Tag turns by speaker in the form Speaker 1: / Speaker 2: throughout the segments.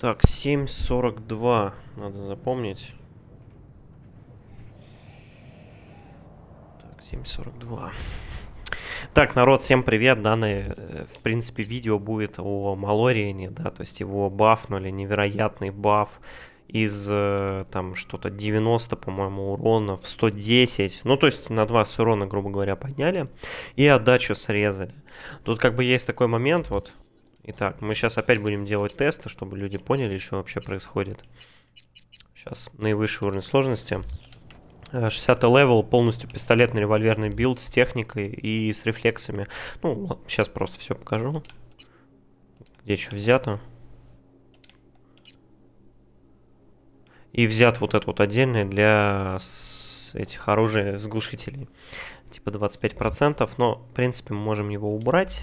Speaker 1: Так, 7.42. Надо запомнить. Так, 7.42. Так, народ, всем привет. Данное, э, в принципе, видео будет о Малориане, да, то есть его бафнули, невероятный баф из э, там что-то 90, по-моему, урона в 110. Ну, то есть на 20 урона, грубо говоря, подняли и отдачу срезали. Тут как бы есть такой момент, вот Итак, мы сейчас опять будем делать тесты, чтобы люди поняли, что вообще происходит. Сейчас наивысший уровень сложности. 60 э, левел, полностью пистолетный револьверный билд с техникой и с рефлексами. Ну, сейчас просто все покажу. Где что взято. И взят вот это вот отдельное для этих оружия сглушителей. Типа 25%, но, в принципе, мы можем его убрать.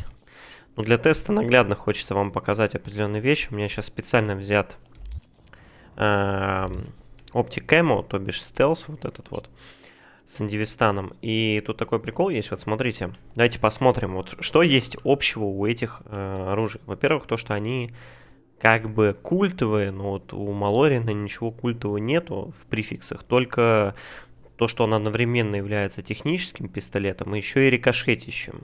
Speaker 1: Ну для теста наглядно хочется вам показать определенные вещи. У меня сейчас специально взят э, то бишь стелс, вот этот вот, с индивистаном. И тут такой прикол есть, вот смотрите. Давайте посмотрим, вот что есть общего у этих э, оружий. Во-первых, то, что они как бы культовые, но вот у Малорина ничего культового нету в префиксах, только то, что он одновременно является техническим пистолетом и еще и рикошетищем.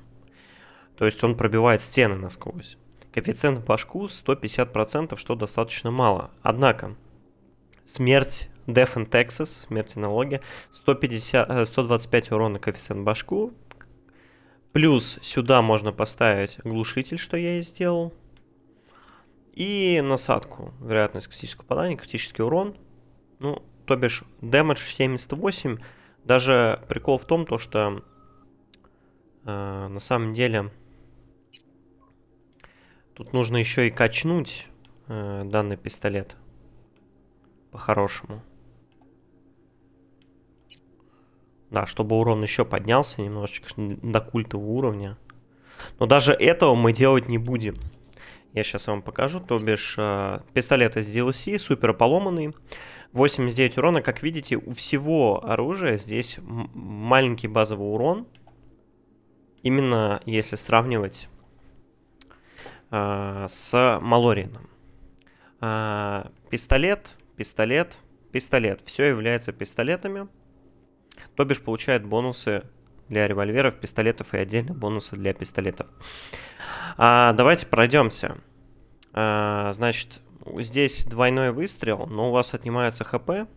Speaker 1: То есть он пробивает стены насквозь. Коэффициент в башку 150%, что достаточно мало. Однако, смерть Death in Texas, смерти налоги, 150, 125 урона коэффициент в башку. Плюс сюда можно поставить глушитель, что я и сделал. И насадку, вероятность критического попадания, критический урон. Ну, то бишь, damage 78. Даже прикол в том, то, что э, на самом деле Тут нужно еще и качнуть э, данный пистолет. По-хорошему. Да, чтобы урон еще поднялся немножечко до культового уровня. Но даже этого мы делать не будем. Я сейчас вам покажу. То бишь, э, пистолет из DLC, супер поломанный. 89 урона. Как видите, у всего оружия здесь маленький базовый урон. Именно если сравнивать Э, с Малорином. Э, пистолет, пистолет, пистолет. Все является пистолетами. То бишь получает бонусы для револьверов, пистолетов и отдельно бонусы для пистолетов. А, давайте пройдемся. А, значит, здесь двойной выстрел, но у вас отнимается хп.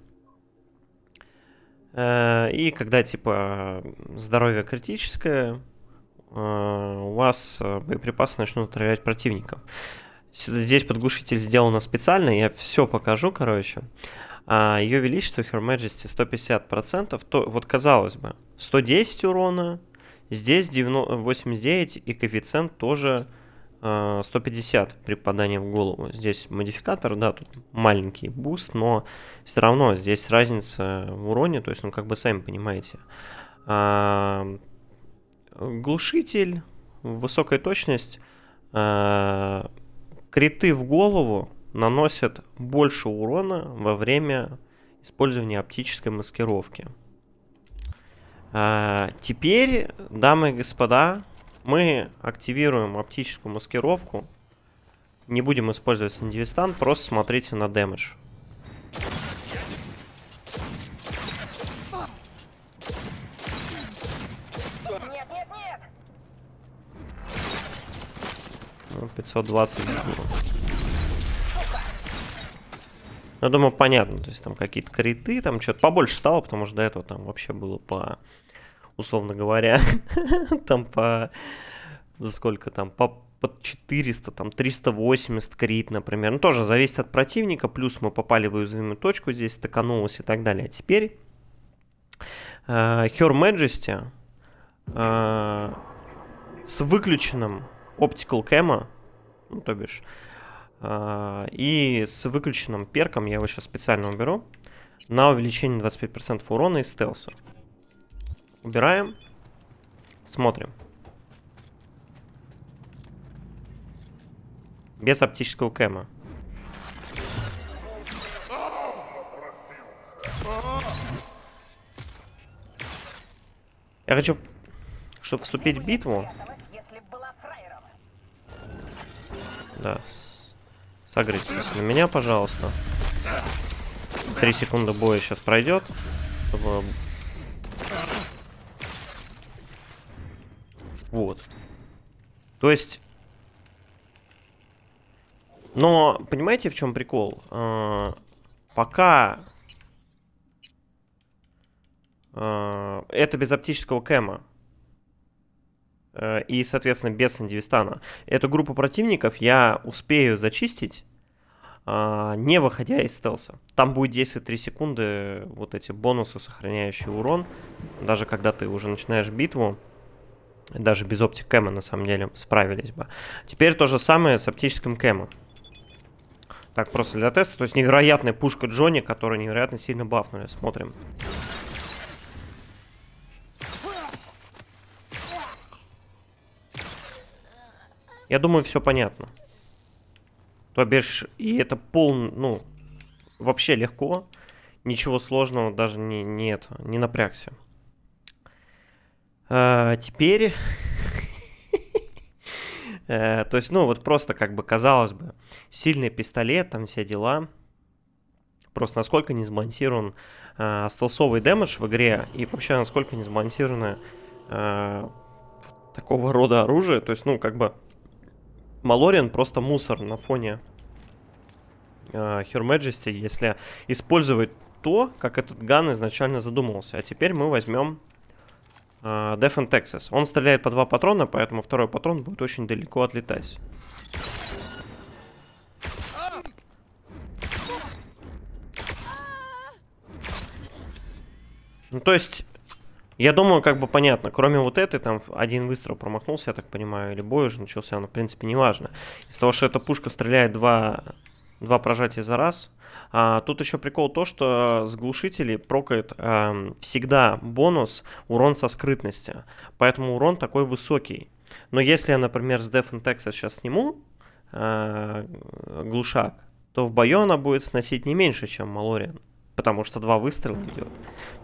Speaker 1: А, и когда типа здоровье критическое, Э, у вас э, боеприпасы начнут отравлять противников. Здесь подглушитель сделано специально, я все покажу, короче. А ее величество Her Majesty 150%, то, вот казалось бы, 110 урона, здесь 89 и коэффициент тоже 150 э, при попадании в голову. Здесь модификатор, да, тут маленький буст, но все равно здесь разница в уроне, то есть, ну, как бы сами понимаете глушитель, высокая точность, э, криты в голову наносят больше урона во время использования оптической маскировки. Э, теперь, дамы и господа, мы активируем оптическую маскировку. Не будем использовать синдивистан, просто смотрите на дэмэдж. 520 Я думаю, понятно, то есть там какие-то криты, там что-то побольше стало, потому что до этого там вообще было по, условно говоря, там по, за сколько там, по под 400, там 380 крит, например. Ну, тоже зависит от противника, плюс мы попали в уязвимую точку, здесь стаканулось и так далее. А теперь э, Her Majesty э, с выключенным Optical Camo ну, то бишь. А, и с выключенным перком, я его сейчас специально уберу, на увеличение 25% урона и стелса. Убираем. Смотрим. Без оптического кэма. Я хочу, чтобы вступить в битву, да. Согрейтесь на меня, пожалуйста. Три секунды боя сейчас пройдет, чтобы... Вот. То есть... Но, понимаете, в чем прикол? Э пока... Э это без оптического кэма. Э, и, соответственно, без Сандивистана, эту группу противников я успею зачистить, а, не выходя из стелса. Там будет действовать 3 секунды, вот эти бонусы, сохраняющие урон. Даже когда ты уже начинаешь битву, даже без оптик кэма на самом деле справились бы. Теперь то же самое с оптическим кэмом. Так, просто для теста. То есть невероятная пушка Джонни, которую невероятно сильно бафнули. Смотрим. Смотрим. Я думаю, все понятно. То бишь, и это пол, ну, вообще легко. Ничего сложного даже не, нет, не напрягся. А, теперь... Э, то есть, ну, вот просто, как бы, казалось бы, сильный пистолет, там все дела. Просто насколько не сбалансирован э, стелсовый дэмэдж в игре, и вообще насколько не сбалансированы э, такого рода оружие. То есть, ну, как бы, Малорин просто мусор на фоне э, Her если использовать то, как этот ган изначально задумывался. А теперь мы возьмем э, Death and Texas. Он стреляет по два патрона, поэтому второй патрон будет очень далеко отлетать. Ну, то есть, я думаю, как бы понятно, кроме вот этой, там один выстрел промахнулся, я так понимаю, или бой уже начался, но в принципе неважно. Из того, что эта пушка стреляет два, два прожатия за раз, а, тут еще прикол то, что с глушителей прокает а, всегда бонус урон со скрытности, поэтому урон такой высокий. Но если я, например, с Death and Texas сейчас сниму а, глушак, то в бою она будет сносить не меньше, чем Малориан, потому что два выстрела идет.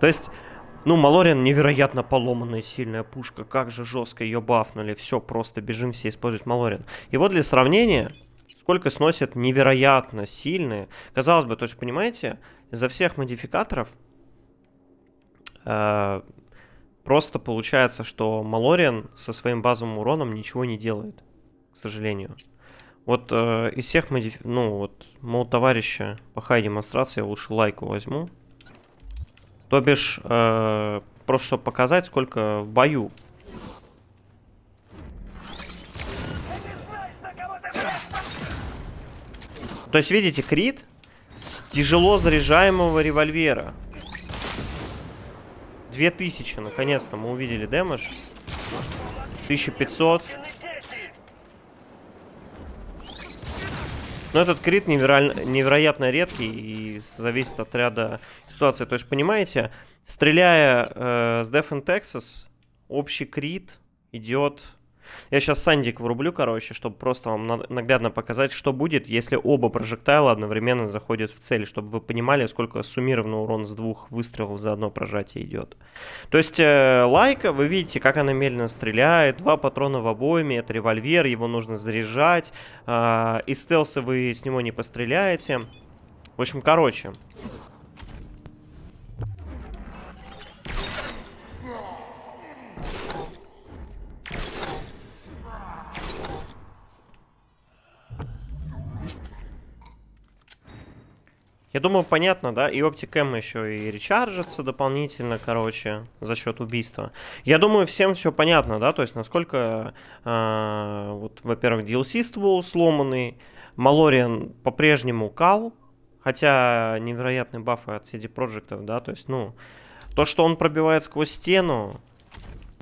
Speaker 1: То есть ну, Малориан невероятно поломанная сильная пушка. Как же жестко ее бафнули. Все, просто бежим все использовать Малориан. И вот для сравнения, сколько сносят невероятно сильные. Казалось бы, то есть, понимаете, за всех модификаторов э, просто получается, что Малориан со своим базовым уроном ничего не делает. К сожалению. Вот э, из всех модиф... Ну, вот, мол, товарища, плохая демонстрация, я лучше лайку возьму. То бишь, э, просто чтобы показать, сколько в бою. То есть, видите, крит с тяжело заряжаемого револьвера. 2000, наконец-то мы увидели дэмэдж. 1500. Но этот крит неверо... невероятно редкий и зависит от ряда ситуаций. То есть, понимаете, стреляя э, с Death in Texas, общий крит идет я сейчас сандик врублю, короче, чтобы просто вам наглядно показать, что будет, если оба прожектайла одновременно заходят в цель, чтобы вы понимали, сколько суммированный урон с двух выстрелов за одно прожатие идет. То есть э, лайка, вы видите, как она медленно стреляет, два патрона в обойме, это револьвер, его нужно заряжать, э, из стелса вы с него не постреляете. В общем, короче, Я думаю, понятно, да? И оптикэм еще и речаржится дополнительно, короче, за счет убийства. Я думаю, всем все понятно, да? То есть, насколько, э, вот, во-первых, DLC ствол сломанный, Малориан по-прежнему кал, хотя невероятный бафы от CD Projekt, да? То есть, ну, то, что он пробивает сквозь стену,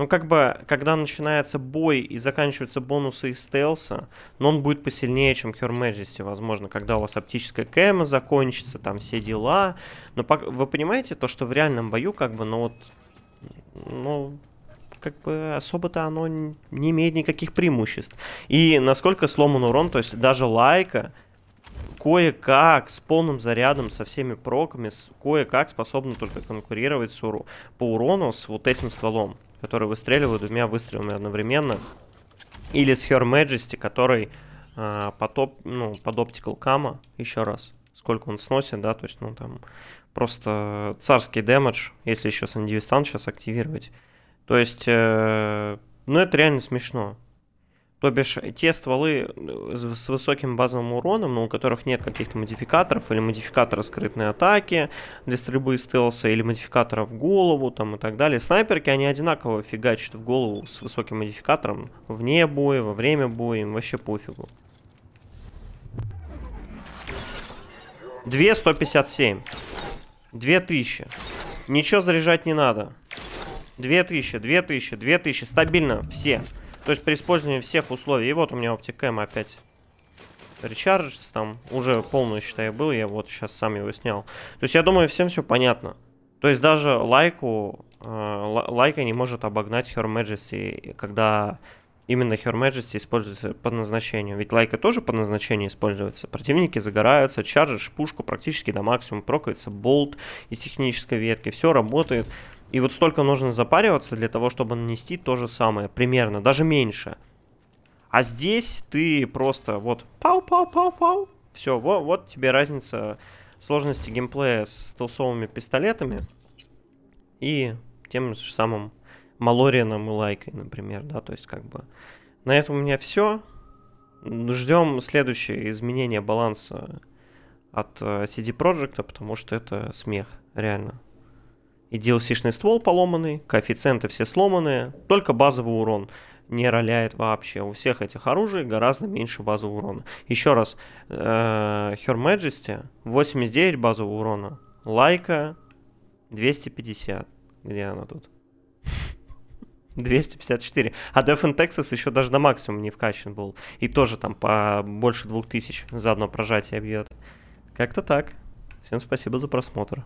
Speaker 1: ну, как бы, когда начинается бой и заканчиваются бонусы из стелса, но ну, он будет посильнее, чем Her Majesty, возможно, когда у вас оптическая кэма закончится, там все дела. Но вы понимаете то, что в реальном бою, как бы, ну вот, ну, как бы особо-то оно не имеет никаких преимуществ. И насколько сломан урон, то есть даже лайка кое-как, с полным зарядом, со всеми проками, кое-как способна только конкурировать с уру по урону с вот этим стволом который выстреливает двумя выстрелами одновременно. Или с Her Majesty, который э, под, оп, ну, под Optical Cam, еще раз, сколько он сносит, да, то есть, ну, там, просто царский дэмэдж, если еще Сандивистан сейчас активировать. То есть, э, ну, это реально смешно. То бишь, те стволы э, с высоким базовым уроном, но у которых нет каких-то модификаторов, или модификатора скрытной атаки для стрельбы из стелса, или модификатора в голову, там, и так далее. Снайперки, они одинаково фигачат в голову с высоким модификатором вне боя, во время боя, им вообще пофигу. 2157. 2000. Ничего заряжать не надо. 2000, 2000, 2000. Стабильно, все. Все. То есть при использовании всех условий. И вот у меня оптикэм опять речарджится там. Уже полную, считай, был. Я вот сейчас сам его снял. То есть я думаю, всем все понятно. То есть даже лайку... Э, лайка не может обогнать Her Majesty, когда именно Her Majesty используется по назначению. Ведь лайка тоже по назначению используется. Противники загораются, чаржишь пушку практически до максимума, прокается болт из технической ветки, все работает. И вот столько нужно запариваться для того, чтобы нанести то же самое, примерно, даже меньше. А здесь ты просто вот пау-пау-пау-пау, все, вот, вот тебе разница сложности геймплея с толсовыми пистолетами и тем же самым малорианом и Лайкой, например, да, то есть как бы... На этом у меня все. Ждем следующее изменение баланса от э, CD Projekt, потому что это смех, реально. И DLC-шный ствол поломанный, коэффициенты все сломанные, только базовый урон не роляет вообще. У всех этих оружий гораздо меньше базового урона. Еще раз, э, Her Majesty 89 базового урона, Лайка 250. Где она тут? 254. А Death in Texas еще даже на максимум не вкачан был. И тоже там по больше 2000 за одно прожатие бьет. Как-то так. Всем спасибо за просмотр.